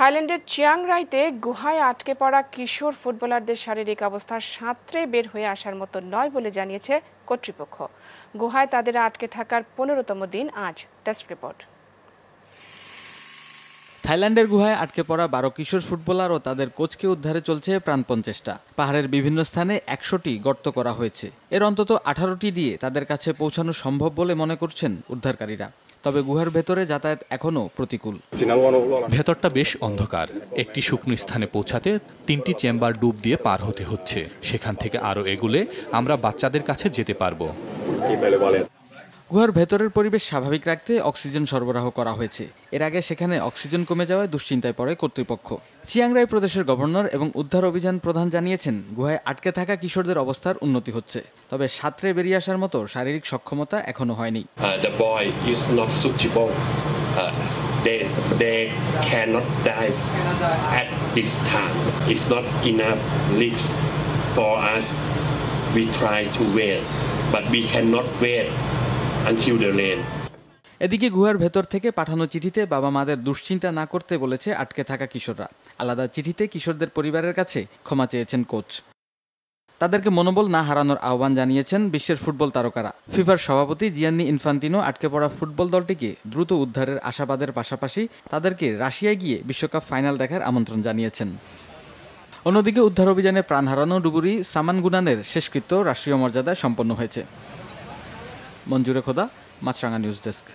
থাইল্যান্ডের চিয়াং রাইতে গুহায় আটকে পড়া কিশোর ফুটবলারদের শারীরিক অবস্থা সাঁতরে বের হয়ে আসার মতো নয় বলে জানিয়েছে কর্তৃপক্ষ গুহায় তাদের আটকে থাকার পনেরোতম দিন আজ টেস্ট রিপোর্ট থাইল্যান্ডের গুহায় আটকে পড়া বারো কিশোর ফুটবলার ও তাদের কোচকে উদ্ধারে চলছে প্রাণপণ চেষ্টা পাহাড়ের বিভিন্ন স্থানে একশোটি গর্ত করা হয়েছে এর অন্তত আঠারোটি দিয়ে তাদের কাছে পৌঁছানো সম্ভব বলে মনে করছেন উদ্ধারকারীরা তবে গুহার ভেতরে যাতায়াত এখনও প্রতিকূল ভেতরটা বেশ অন্ধকার একটি শুকনো স্থানে পৌঁছাতে তিনটি চেম্বার ডুব দিয়ে পার হতে হচ্ছে সেখান থেকে আরও এগুলে আমরা বাচ্চাদের কাছে যেতে পারবো গুহার ভেতরের পরিবেশ স্বাভাবিক রাখতে অক্সিজেন সরবরাহ করা হয়েছে এর আগে সেখানে অক্সিজেন কমে যাওয়ায় দুশ্চিন্তায় পড়ে কর্তৃপক্ষ চিয়াংরাই প্রদেশের গভর্নর এবং উদ্ধার অভিযান প্রধান জানিয়েছেন গুহায় আটকে থাকা কিশোরদের অবস্থার উন্নতি হচ্ছে তবে সাঁতরে বেরিয়ে আসার মতো শারীরিক সক্ষমতা এখনো হয়নি uh, uh, they, they cannot dive at this time. It's not enough risk for us. We try to wait, but we cannot wait until they land. এদিকে গুহার ভেতর থেকে পাঠানো চিঠিতে বাবা মাদের দুশ্চিন্তা না করতে বলেছে আটকে থাকা কিশোররা আলাদা চিঠিতে কিশোরদের পরিবারের কাছে ক্ষমা চেয়েছেন কোচ তাদেরকে মনোবল না হারানোর আহ্বান জানিয়েছেন বিশ্বের ফুটবল তারকারা ফিফার সভাপতি জিয়ান্নি ইনফান্তিনো আটকে পড়া ফুটবল দলটিকে দ্রুত উদ্ধারের আশাবাদের পাশাপাশি তাদেরকে রাশিয়ায় গিয়ে বিশ্বকাপ ফাইনাল দেখার আমন্ত্রণ জানিয়েছেন অন্যদিকে উদ্ধার অভিযানে প্রাণ হারানো ডুবুরি সামান গুনানের শেষকৃত্য রাষ্ট্রীয় মর্যাদায় সম্পন্ন হয়েছে মঞ্জুরে খোদা মাছরাঙ্গা নিউজ ডেস্ক